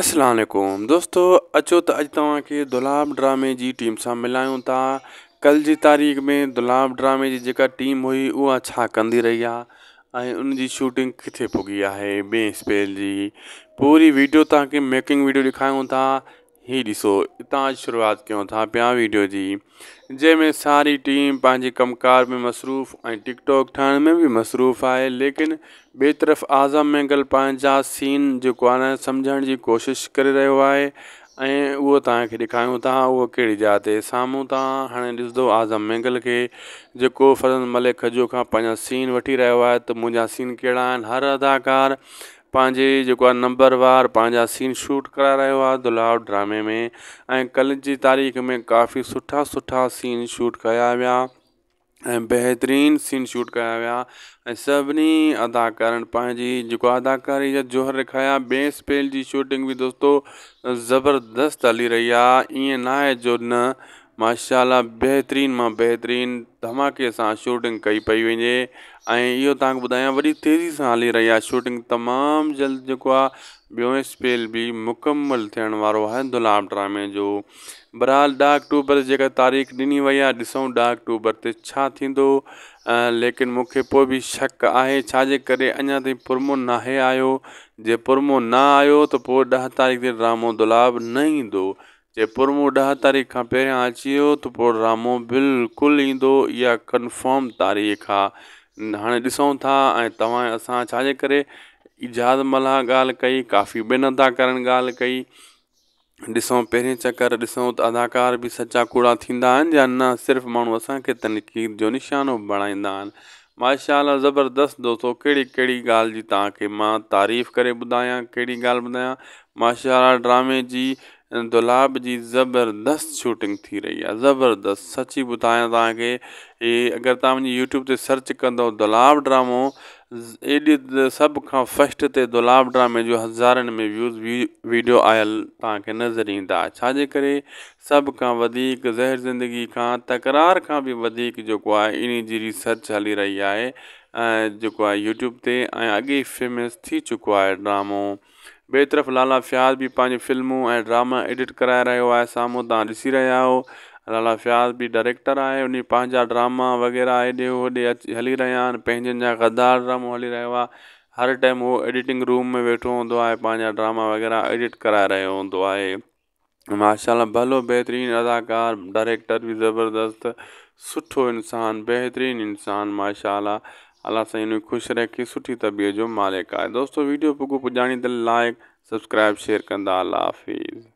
السلام علیکم دوستو اچھا تو اج تاک دلال ڈرامے کی جی ٹیم سے ملائوں تا کل کی جی تاریخ میں دلال ڈرامے کی جی ٹیم ہوئی وہ کری رہی ہے ان کی شوٹنگ کتنے پگی ہے بی اسپیل کی پوری ویڈیو تاکہ میکنگ ویڈیو لکھاروں हीउ ॾिसो हितां शुरूआति कयूं था पिया वीडियो जी जंहिंमें सारी टीम पंहिंजी कमकार में मसरूफ़ु ऐं टिकटॉक ठाहिण में बि मसरूफ़ु आहे लेकिन ॿिए तरफ़ आज़म गल पंहिंजा सीन जेको आहे न सम्झण जी कोशिशि करे रहियो आहे ऐं उहो तव्हांखे ॾेखारियूं था उहो कहिड़ी जाइ ते साम्हूं तव्हां हाणे ॾिसंदो आज़म मेंगल खे जेको फरन मलिक खजू खां पंहिंजा सीन वठी रहियो आहे त मुंहिंजा सीन कहिड़ा आहिनि हर अदाकार نمبر بارا سین شوٹ کرا رہا ہے دلال ڈرامے میں کل کی تاریخ میں کافی سٹا سٹا سن شوٹ کیا وہترین سین شوٹ کیا وی اداکار پانچ اداکاری جوہر لکھایا بینس پہل کی شوٹنگ بھی دوستوں زبردست ہلی رہی ہے یہ نہ جو ن माशाला बहितरीन मां बहितरीनु धमाके सां शूटिंग कई पई वञे ऐं इहो तव्हांखे ॿुधायां वॾी तेज़ी सां हली रही आहे शूटिंग तमामु जल्द जेको आहे ॿियो स्पेल बि मुकमल थियण वारो आहे दुलाब ड्रामे जो बरहाल डा अक्टूबर जेका तारीख़ ॾिनी वई आहे ॾिसूं ॾा अक्टूबर ते छा थींदो लेकिन मूंखे पोइ बि शक आहे छाजे करे अञा ताईं पुरमो नाहे आयो जे पुरमो न आयो त पोइ ॾह तारीख़ ते ड्रामो दुलाब न ईंदो जयपुर में ॾह तारीख़ खां पहिरियां अची वियो त पोइ ड्रामो बिल्कुलु ईंदो इहा कन्फॉम तारीख़ आहे हाणे ॾिसूं था ऐं तव्हां असां छाजे करे इजादमला ॻाल्हि कई काफ़ी भिनता करण ॻाल्हि कई ॾिसूं पहिरें चकर ॾिसूं त अदाकार बि सचा कूड़ा थींदा आहिनि या न सिर्फ़ु माण्हू असांखे तनक़ीद जो निशानो बणाईंदा आहिनि माशा ज़बरदस्त दोस्तो कहिड़ी कहिड़ी ॻाल्हि जी तव्हांखे मां तारीफ़ करे ॿुधायां कहिड़ी ॻाल्हि ॿुधायां माशा ड्रामे जी दुलाब जी ज़बरदस्त शूटिंग थी रही आहे ज़बरदस्त सची ॿुधायां तव्हांखे इहे अगरि तव्हां मुंहिंजी यूट्यूब ते सर्च कंदव दुलाब ड्रामो एॾी सभु खां फस्ट ते दुलाब ड्रामे जो हज़ारनि में व्यूज़ वी वीडियो आयल तव्हांखे नज़र ईंदा छाजे करे सभु खां वधीक ज़हर ज़िंदगी खां तकरार खां बि वधीक जेको आहे इन जी रिसर्च हली रही आहे जेको आहे यूट्यूब ते ऐं अॻे फेमस थी चुको आहे ड्रामो بے طرف لالا شیاد بھی فلموں اور ڈراما ایڈیٹ کرائے روایے ساموں تا دس رہا ہو لالا شہز بھی ڈائریکٹر ہے ان پانچا ڈراما وغیرہ ایڈے ہو ہلی رہا گدار ڈراموں ہلی رہا ہے ہر ٹائم وہ ایڈیٹنگ روم میں ویٹھو ہوں ڈراما وغیرہ ایڈیٹ کرائے رو ہوں ماشاء اللہ بھلو بہترین اداکار ڈائریکٹر بھی زبردست سٹھو انسان بہترین انسان ماشاالہ अलाह साईं हुन ख़ुशि रहे कि सुठी तबीअत जो मालिक आहे दोस्तो वीडियो बुक पुॼाणी त लाइक सब्सक्राइब शेयर कंदा अला हाफ़िज़